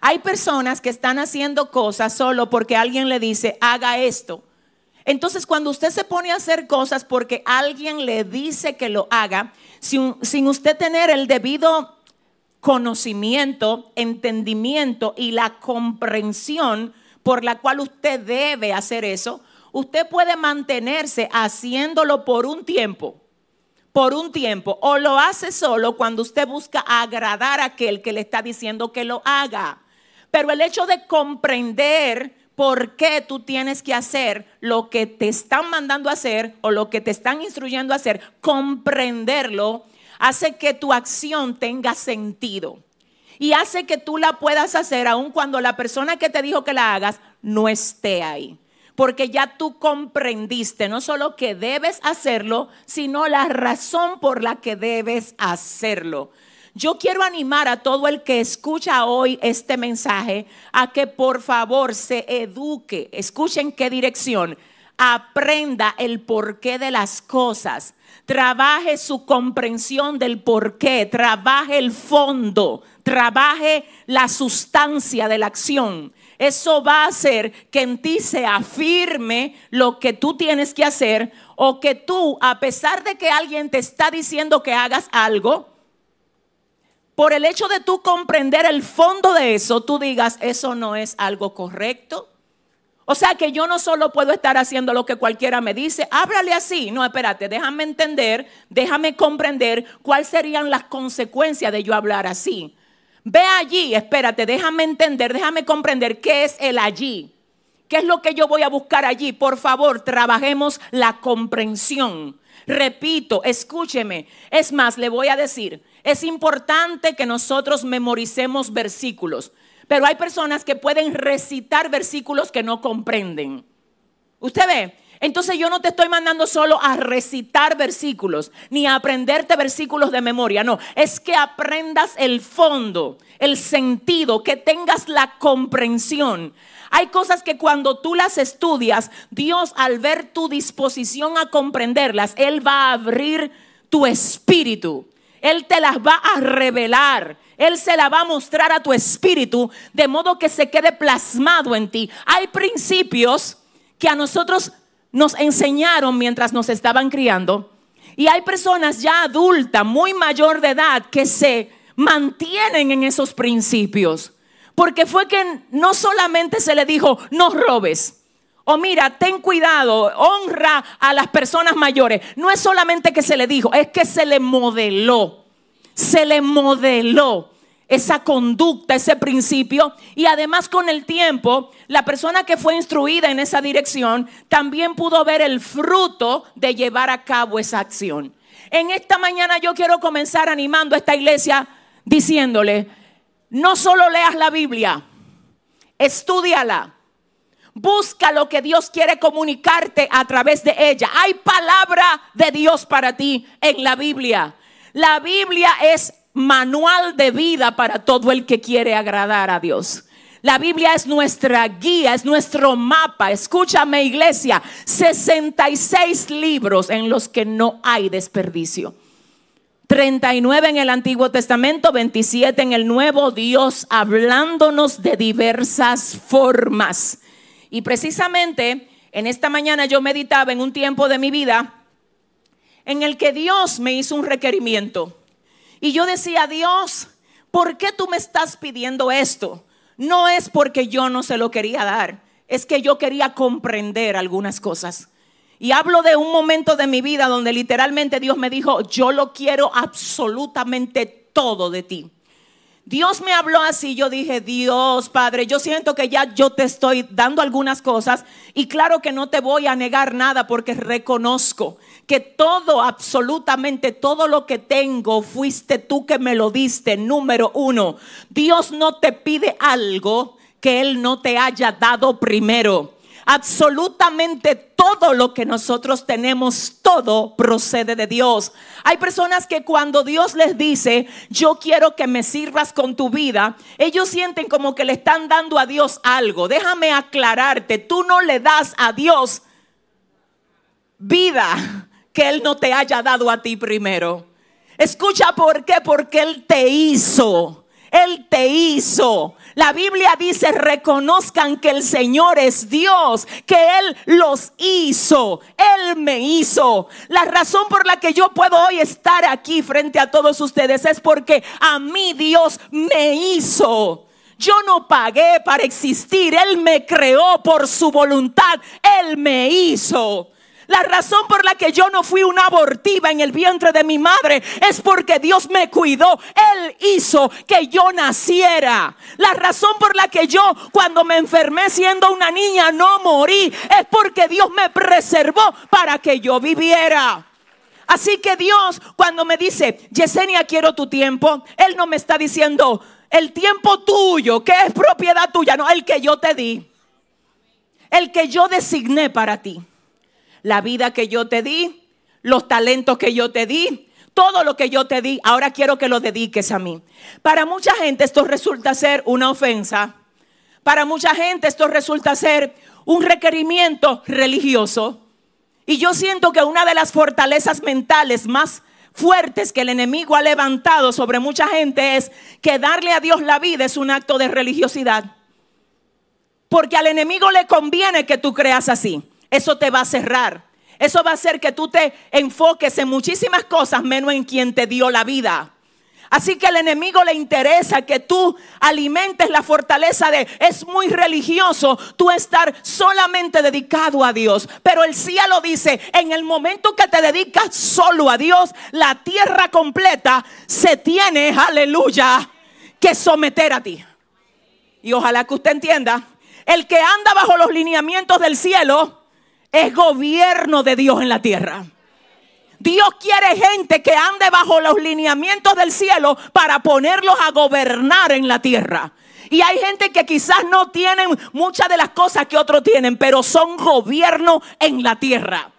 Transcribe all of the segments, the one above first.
Hay personas que están haciendo cosas solo porque alguien le dice, haga esto. Entonces, cuando usted se pone a hacer cosas porque alguien le dice que lo haga, sin, usted tener el debido conocimiento, entendimiento y la comprensión por la cual usted debe hacer eso, usted puede mantenerse haciéndolo por un tiempo, por un tiempo, o lo hace solo cuando usted busca agradar a aquel que le está diciendo que lo haga. Pero el hecho de comprender por qué tú tienes que hacer lo que te están mandando a hacer o lo que te están instruyendo a hacer, comprenderlo hace que tu acción tenga sentido. Y hace que tú la puedas hacer aun cuando la persona que te dijo que la hagas no esté ahí porque ya tú comprendiste no solo que debes hacerlo, sino la razón por la que debes hacerlo. Yo quiero animar a todo el que escucha hoy este mensaje a que por favor se eduque, escuchen qué dirección, aprenda el porqué de las cosas, trabaje su comprensión del porqué, trabaje el fondo, trabaje la sustancia de la acción. Eso va a hacer que en ti se afirme lo que tú tienes que hacer o que tú, a pesar de que alguien te está diciendo que hagas algo, por el hecho de tú comprender el fondo de eso, tú digas, eso no es algo correcto. O sea que yo no solo puedo estar haciendo lo que cualquiera me dice, háblale así. No, espérate, déjame entender, déjame comprender cuáles serían las consecuencias de yo hablar así. Ve allí, espérate, déjame entender, déjame comprender qué es el allí. ¿Qué es lo que yo voy a buscar allí? Por favor, trabajemos la comprensión. Repito, escúcheme. Es más, le voy a decir, es importante que nosotros memoricemos versículos, pero hay personas que pueden recitar versículos que no comprenden. ¿Usted ve? Entonces yo no te estoy mandando solo a recitar versículos, ni a aprenderte versículos de memoria, no, es que aprendas el fondo, el sentido, que tengas la comprensión. Hay cosas que cuando tú las estudias, Dios al ver tu disposición a comprenderlas, Él va a abrir tu espíritu. Él te las va a revelar. Él se la va a mostrar a tu espíritu de modo que se quede plasmado en ti. Hay principios que a nosotros nos enseñaron mientras nos estaban criando. Y hay personas ya adultas, muy mayor de edad, que se mantienen en esos principios. Porque fue que no solamente se le dijo, no robes. O mira, ten cuidado, honra a las personas mayores. No es solamente que se le dijo, es que se le modeló. Se le modeló esa conducta, ese principio. Y además con el tiempo, la persona que fue instruida en esa dirección también pudo ver el fruto de llevar a cabo esa acción. En esta mañana yo quiero comenzar animando a esta iglesia diciéndole, no solo leas la Biblia, estudiala Busca lo que Dios quiere comunicarte a través de ella. Hay palabra de Dios para ti en la Biblia. La Biblia es manual de vida para todo el que quiere agradar a Dios. La Biblia es nuestra guía, es nuestro mapa. Escúchame iglesia, 66 libros en los que no hay desperdicio. 39 en el Antiguo Testamento, 27 en el Nuevo, Dios hablándonos de diversas formas. Y precisamente en esta mañana yo meditaba en un tiempo de mi vida en el que Dios me hizo un requerimiento. Y yo decía, Dios, ¿por qué tú me estás pidiendo esto? No es porque yo no se lo quería dar, es que yo quería comprender algunas cosas. Y hablo de un momento de mi vida donde literalmente Dios me dijo, yo lo quiero absolutamente todo de ti. Dios me habló así, yo dije, Dios, Padre, yo siento que ya yo te estoy dando algunas cosas y claro que no te voy a negar nada porque reconozco que todo, absolutamente todo lo que tengo, fuiste tú que me lo diste, número uno. Dios no te pide algo que Él no te haya dado primero. Absolutamente todo lo que nosotros tenemos, todo procede de Dios. Hay personas que cuando Dios les dice, yo quiero que me sirvas con tu vida, ellos sienten como que le están dando a Dios algo. Déjame aclararte, tú no le das a Dios vida que Él no te haya dado a ti primero. Escucha por qué, porque Él te hizo. Él te hizo. La Biblia dice, reconozcan que el Señor es Dios, que Él los hizo, Él me hizo. La razón por la que yo puedo hoy estar aquí frente a todos ustedes es porque a mí Dios me hizo. Yo no pagué para existir, Él me creó por su voluntad, Él me hizo. La razón por la que yo no fui una abortiva en el vientre de mi madre es porque Dios me cuidó. Él hizo que yo naciera. La razón por la que yo cuando me enfermé siendo una niña no morí es porque Dios me preservó para que yo viviera. Así que Dios cuando me dice, Yesenia, quiero tu tiempo, Él no me está diciendo el tiempo tuyo, que es propiedad tuya, no, el que yo te di, el que yo designé para ti la vida que yo te di, los talentos que yo te di, todo lo que yo te di, ahora quiero que lo dediques a mí. Para mucha gente esto resulta ser una ofensa. Para mucha gente esto resulta ser un requerimiento religioso. Y yo siento que una de las fortalezas mentales más fuertes que el enemigo ha levantado sobre mucha gente es que darle a Dios la vida es un acto de religiosidad. Porque al enemigo le conviene que tú creas así eso te va a cerrar. Eso va a hacer que tú te enfoques en muchísimas cosas menos en quien te dio la vida. Así que al enemigo le interesa que tú alimentes la fortaleza de, es muy religioso tú estar solamente dedicado a Dios. Pero el cielo dice, en el momento que te dedicas solo a Dios, la tierra completa se tiene, aleluya, que someter a ti. Y ojalá que usted entienda, el que anda bajo los lineamientos del cielo, es gobierno de Dios en la tierra. Dios quiere gente que ande bajo los lineamientos del cielo para ponerlos a gobernar en la tierra. Y hay gente que quizás no tienen muchas de las cosas que otros tienen, pero son gobierno en la tierra.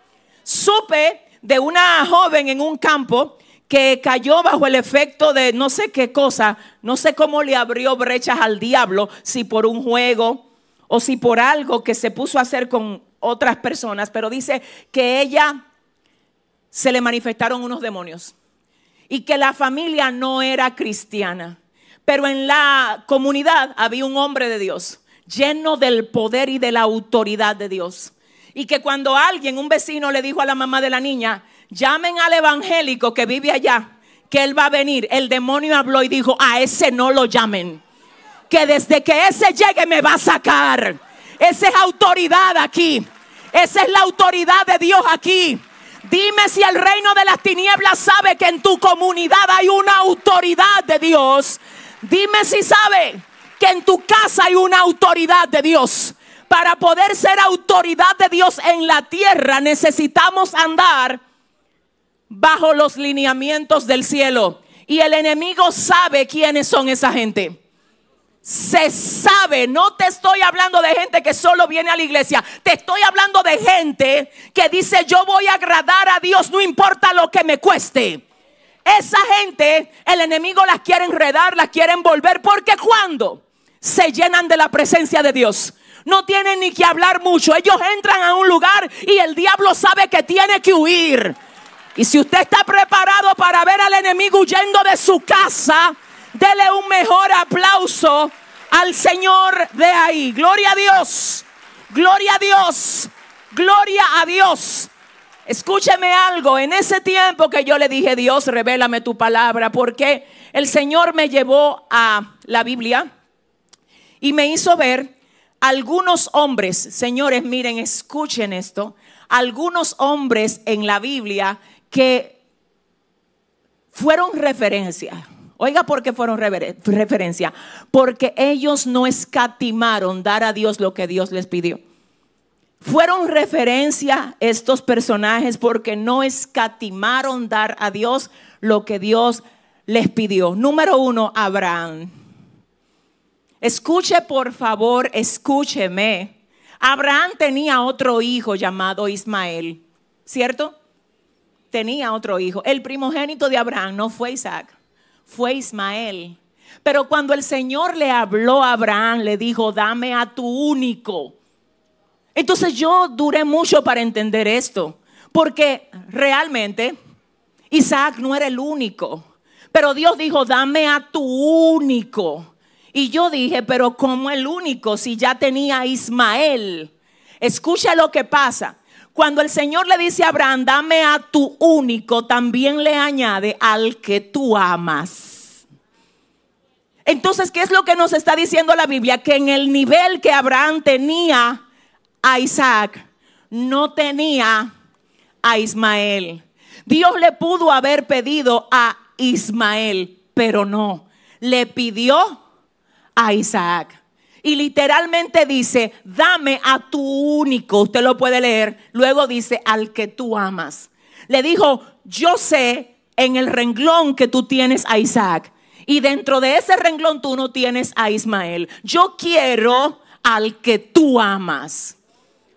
Supe de una joven en un campo que cayó bajo el efecto de no sé qué cosa, no sé cómo le abrió brechas al diablo, si por un juego o si por algo que se puso a hacer con, otras personas, pero dice que ella se le manifestaron unos demonios y que la familia no era cristiana, pero en la comunidad había un hombre de Dios, lleno del poder y de la autoridad de Dios. Y que cuando alguien, un vecino, le dijo a la mamá de la niña, llamen al evangélico que vive allá, que él va a venir, el demonio habló y dijo, a ese no lo llamen, que desde que ese llegue me va a sacar. Esa es autoridad aquí. Esa es la autoridad de Dios aquí. Dime si el reino de las tinieblas sabe que en tu comunidad hay una autoridad de Dios. Dime si sabe que en tu casa hay una autoridad de Dios. Para poder ser autoridad de Dios en la tierra necesitamos andar bajo los lineamientos del cielo. Y el enemigo sabe quiénes son esa gente se sabe, no te estoy hablando de gente que solo viene a la iglesia, te estoy hablando de gente que dice yo voy a agradar a Dios, no importa lo que me cueste. Esa gente, el enemigo las quiere enredar, las quiere envolver, porque cuando se llenan de la presencia de Dios, no tienen ni que hablar mucho, ellos entran a un lugar y el diablo sabe que tiene que huir. Y si usted está preparado para ver al enemigo huyendo de su casa, Dele un mejor aplauso al Señor de ahí. Gloria a Dios. Gloria a Dios. Gloria a Dios. Escúcheme algo, en ese tiempo que yo le dije, Dios, revélame tu palabra, porque el Señor me llevó a la Biblia y me hizo ver algunos hombres, señores, miren, escuchen esto, algunos hombres en la Biblia que fueron referencia. Oiga, por qué fueron referencia. Porque ellos no escatimaron dar a Dios lo que Dios les pidió. Fueron referencia estos personajes porque no escatimaron dar a Dios lo que Dios les pidió. Número uno, Abraham. Escuche, por favor, escúcheme. Abraham tenía otro hijo llamado Ismael, ¿cierto? Tenía otro hijo. El primogénito de Abraham no fue Isaac fue Ismael. Pero cuando el Señor le habló a Abraham, le dijo, dame a tu único. Entonces yo duré mucho para entender esto, porque realmente Isaac no era el único. Pero Dios dijo, dame a tu único. Y yo dije, pero ¿cómo el único si ya tenía Ismael? Escucha lo que pasa. Cuando el Señor le dice a Abraham, dame a tu único, también le añade al que tú amas. Entonces, ¿qué es lo que nos está diciendo la Biblia? Que en el nivel que Abraham tenía a Isaac, no tenía a Ismael. Dios le pudo haber pedido a Ismael, pero no. Le pidió a Isaac. Y literalmente dice, dame a tu único, usted lo puede leer, luego dice, al que tú amas. Le dijo, yo sé en el renglón que tú tienes a Isaac y dentro de ese renglón tú no tienes a Ismael. Yo quiero al que tú amas.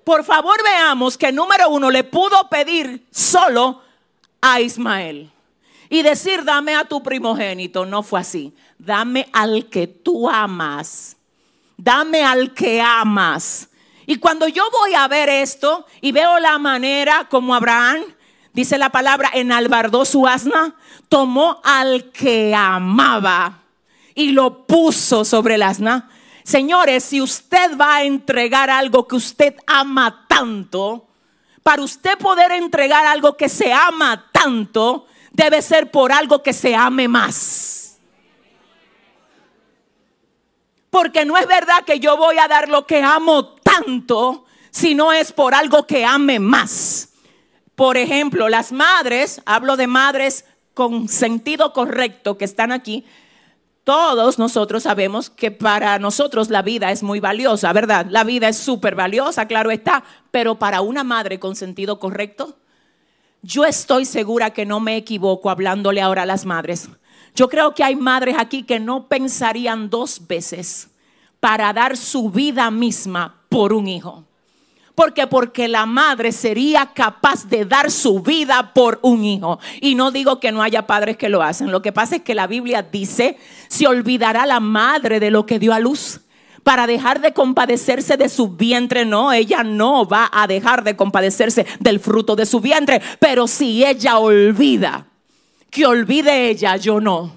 Por favor veamos que número uno le pudo pedir solo a Ismael y decir, dame a tu primogénito. No fue así. Dame al que tú amas dame al que amas. Y cuando yo voy a ver esto y veo la manera como Abraham, dice la palabra, enalbardó su asna, tomó al que amaba y lo puso sobre el asna. Señores, si usted va a entregar algo que usted ama tanto, para usted poder entregar algo que se ama tanto, debe ser por algo que se ame más. Porque no es verdad que yo voy a dar lo que amo tanto si no es por algo que ame más. Por ejemplo, las madres, hablo de madres con sentido correcto que están aquí, todos nosotros sabemos que para nosotros la vida es muy valiosa, ¿verdad? La vida es súper valiosa, claro está, pero para una madre con sentido correcto, yo estoy segura que no me equivoco hablándole ahora a las madres. Yo creo que hay madres aquí que no pensarían dos veces para dar su vida misma por un hijo. Porque porque la madre sería capaz de dar su vida por un hijo. Y no digo que no haya padres que lo hacen. Lo que pasa es que la Biblia dice, se olvidará la madre de lo que dio a luz. Para dejar de compadecerse de su vientre, no, ella no va a dejar de compadecerse del fruto de su vientre. Pero si ella olvida que olvide ella, yo no.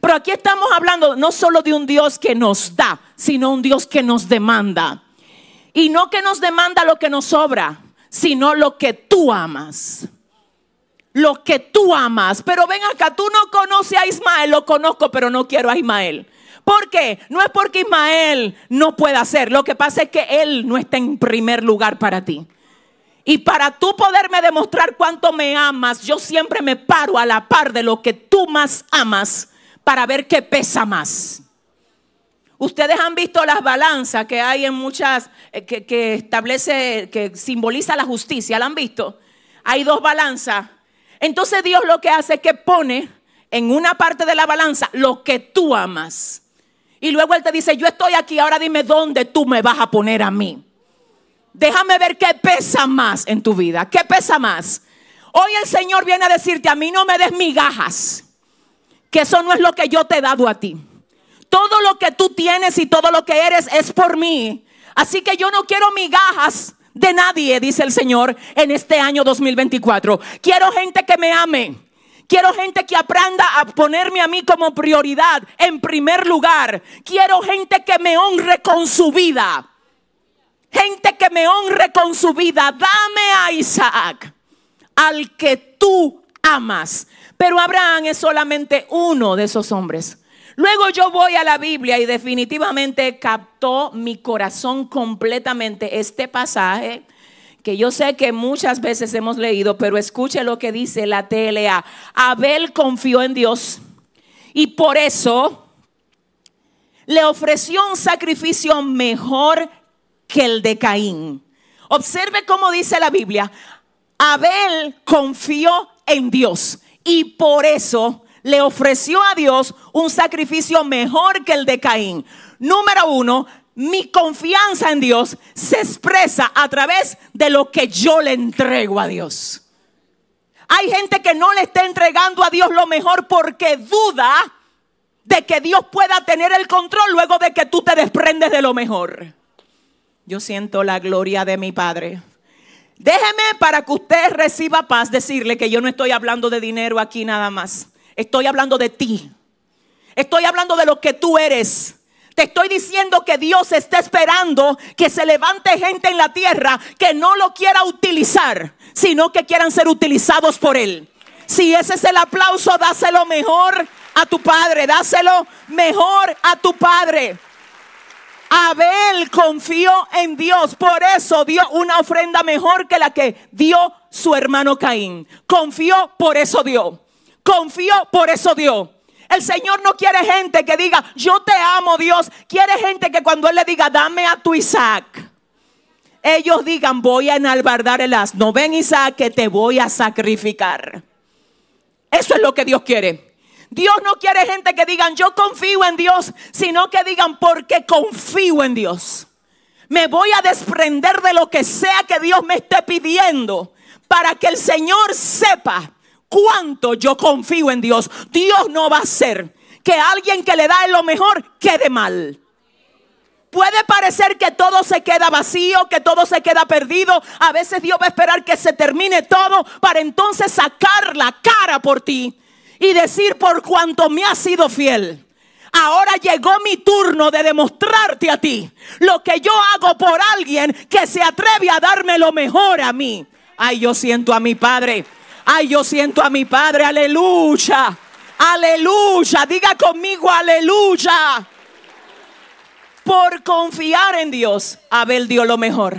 Pero aquí estamos hablando no solo de un Dios que nos da, sino un Dios que nos demanda. Y no que nos demanda lo que nos sobra, sino lo que tú amas. Lo que tú amas. Pero ven acá, tú no conoces a Ismael, lo conozco, pero no quiero a Ismael. ¿Por qué? No es porque Ismael no pueda hacer. Lo que pasa es que él no está en primer lugar para ti. Y para tú poderme demostrar cuánto me amas, yo siempre me paro a la par de lo que tú más amas para ver qué pesa más. Ustedes han visto las balanzas que hay en muchas, eh, que, establece, que simboliza la justicia, ¿la han visto? Hay dos balanzas. Entonces Dios lo que hace es que pone en una parte de la balanza lo que tú amas. Y luego Él te dice, yo estoy aquí, ahora dime dónde tú me vas a poner a mí. Déjame ver qué pesa más en tu vida. ¿Qué pesa más? Hoy el Señor viene a decirte, a mí no me des migajas, que eso no es lo que yo te he dado a ti. Todo lo que tú tienes y todo lo que eres es por mí. Así que yo no quiero migajas de nadie, dice el Señor, en este año 2024. Quiero gente que me ame. Quiero gente que aprenda a ponerme a mí como prioridad en primer lugar. Quiero gente que me honre con su vida gente que me honre con su vida. Dame a Isaac, al que tú amas. Pero Abraham es solamente uno de esos hombres. Luego yo voy a la Biblia y definitivamente captó mi corazón completamente este pasaje que yo sé que muchas veces hemos leído, pero escuche lo que dice la TLA. Abel confió en Dios y por eso le ofreció un sacrificio mejor que el de Caín. Observe cómo dice la Biblia. Abel confió en Dios y por eso le ofreció a Dios un sacrificio mejor que el de Caín. Número uno, mi confianza en Dios se expresa a través de lo que yo le entrego a Dios. Hay gente que no le está entregando a Dios lo mejor porque duda de que Dios pueda tener el control luego de que tú te desprendes de lo mejor yo siento la gloria de mi Padre. Déjeme para que usted reciba paz decirle que yo no estoy hablando de dinero aquí nada más. Estoy hablando de ti. Estoy hablando de lo que tú eres. Te estoy diciendo que Dios está esperando que se levante gente en la tierra que no lo quiera utilizar, sino que quieran ser utilizados por Él. Si ese es el aplauso, dáselo mejor a tu Padre, dáselo mejor a tu Padre. Abel confió en Dios, por eso dio una ofrenda mejor que la que dio su hermano Caín. Confió, por eso dio. Confió, por eso dio. El Señor no quiere gente que diga, yo te amo Dios. Quiere gente que cuando Él le diga, dame a tu Isaac, ellos digan, voy a enalbardar el asno. Ven Isaac, que te voy a sacrificar. Eso es lo que Dios quiere. Dios no quiere gente que digan yo confío en Dios, sino que digan porque confío en Dios. Me voy a desprender de lo que sea que Dios me esté pidiendo para que el Señor sepa cuánto yo confío en Dios. Dios no va a hacer que alguien que le da lo mejor quede mal. Puede parecer que todo se queda vacío, que todo se queda perdido. A veces Dios va a esperar que se termine todo para entonces sacar la cara por ti y decir, por cuanto me has sido fiel. Ahora llegó mi turno de demostrarte a ti lo que yo hago por alguien que se atreve a darme lo mejor a mí. Ay, yo siento a mi Padre. Ay, yo siento a mi Padre. Aleluya. Aleluya. Diga conmigo, aleluya. Por confiar en Dios, Abel dio lo mejor.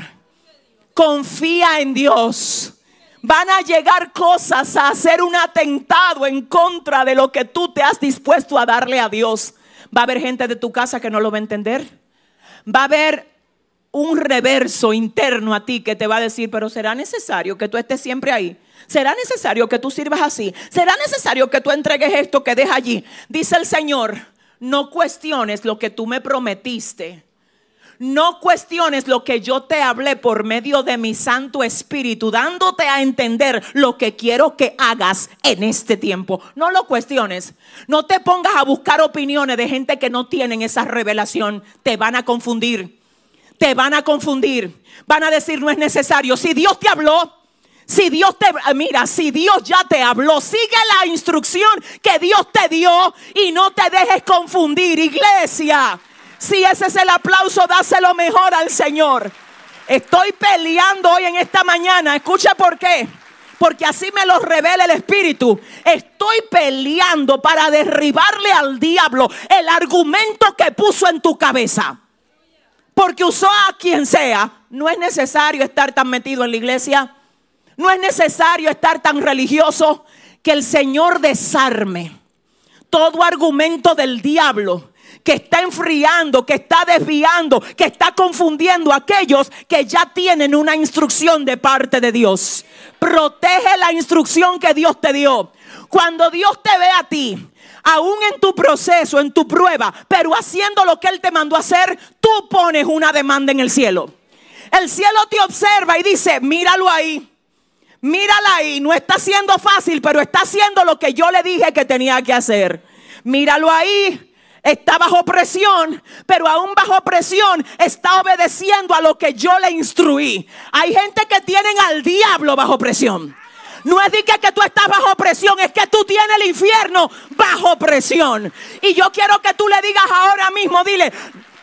Confía en Dios van a llegar cosas a hacer un atentado en contra de lo que tú te has dispuesto a darle a Dios. Va a haber gente de tu casa que no lo va a entender. Va a haber un reverso interno a ti que te va a decir, pero será necesario que tú estés siempre ahí. Será necesario que tú sirvas así. Será necesario que tú entregues esto que dejas allí. Dice el Señor, no cuestiones lo que tú me prometiste no cuestiones lo que yo te hablé por medio de mi Santo Espíritu, dándote a entender lo que quiero que hagas en este tiempo. No lo cuestiones. No te pongas a buscar opiniones de gente que no tienen esa revelación. Te van a confundir. Te van a confundir. Van a decir no es necesario. Si Dios te habló, si Dios te mira, si Dios ya te habló, sigue la instrucción que Dios te dio y no te dejes confundir, iglesia. Si ese es el aplauso, dáselo mejor al Señor. Estoy peleando hoy en esta mañana. Escucha por qué. Porque así me lo revela el Espíritu. Estoy peleando para derribarle al diablo el argumento que puso en tu cabeza. Porque usó a quien sea. No es necesario estar tan metido en la iglesia. No es necesario estar tan religioso que el Señor desarme todo argumento del diablo que está enfriando, que está desviando, que está confundiendo a aquellos que ya tienen una instrucción de parte de Dios. Protege la instrucción que Dios te dio. Cuando Dios te ve a ti, aún en tu proceso, en tu prueba, pero haciendo lo que Él te mandó a hacer, tú pones una demanda en el cielo. El cielo te observa y dice, míralo ahí, Míralo ahí, no está siendo fácil, pero está haciendo lo que yo le dije que tenía que hacer. Míralo ahí, está bajo presión, pero aún bajo presión está obedeciendo a lo que yo le instruí. Hay gente que tienen al diablo bajo presión. No es de que, que tú estás bajo presión, es que tú tienes el infierno bajo presión. Y yo quiero que tú le digas ahora mismo, dile,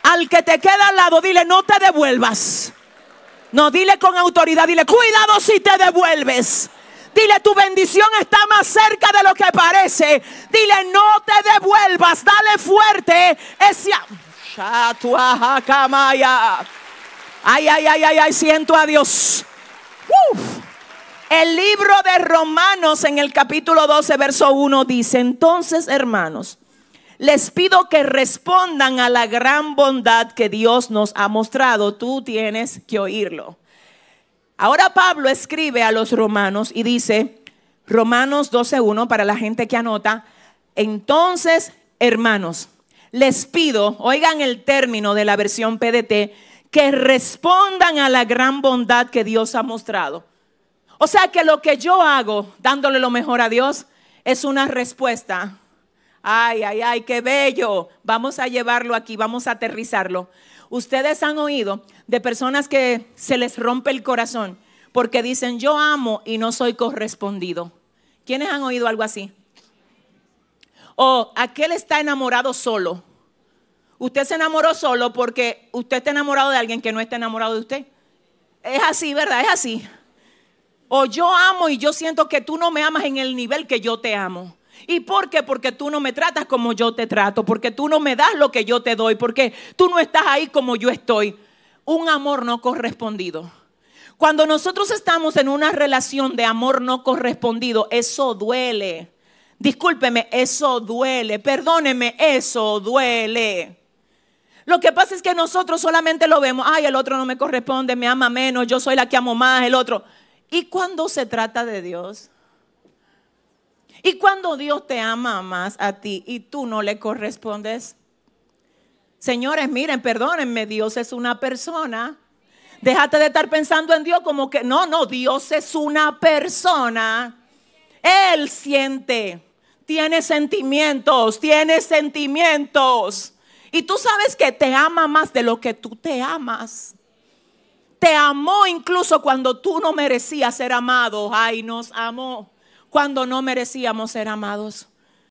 al que te queda al lado, dile, no te devuelvas. No, dile con autoridad, dile, cuidado si te devuelves. Dile, tu bendición está más cerca de lo que parece. Dile, no te devuelvas. Dale fuerte ese... Ay, ay, ay, ay, ay, siento a Dios. El libro de Romanos en el capítulo 12, verso 1 dice, entonces hermanos, les pido que respondan a la gran bondad que Dios nos ha mostrado. Tú tienes que oírlo. Ahora Pablo escribe a los romanos y dice, Romanos 12.1, para la gente que anota, entonces, hermanos, les pido, oigan el término de la versión PDT, que respondan a la gran bondad que Dios ha mostrado. O sea que lo que yo hago, dándole lo mejor a Dios, es una respuesta. Ay, ay, ay, qué bello. Vamos a llevarlo aquí, vamos a aterrizarlo. Ustedes han oído de personas que se les rompe el corazón porque dicen, yo amo y no soy correspondido. ¿Quiénes han oído algo así? O aquel está enamorado solo. Usted se enamoró solo porque usted está enamorado de alguien que no está enamorado de usted. Es así, ¿verdad? Es así. O yo amo y yo siento que tú no me amas en el nivel que yo te amo. ¿Y por qué? Porque tú no me tratas como yo te trato, porque tú no me das lo que yo te doy, porque tú no estás ahí como yo estoy. Un amor no correspondido. Cuando nosotros estamos en una relación de amor no correspondido, eso duele. Discúlpeme, eso duele. Perdóneme, eso duele. Lo que pasa es que nosotros solamente lo vemos, ay, el otro no me corresponde, me ama menos, yo soy la que amo más, el otro. ¿Y cuando se trata de Dios? Y cuando Dios te ama más a ti y tú no le correspondes, señores, miren, perdónenme, Dios es una persona. Déjate de estar pensando en Dios como que no, no, Dios es una persona. Él siente, tiene sentimientos, tiene sentimientos. Y tú sabes que te ama más de lo que tú te amas. Te amó incluso cuando tú no merecías ser amado. Ay, nos amó cuando no merecíamos ser amados.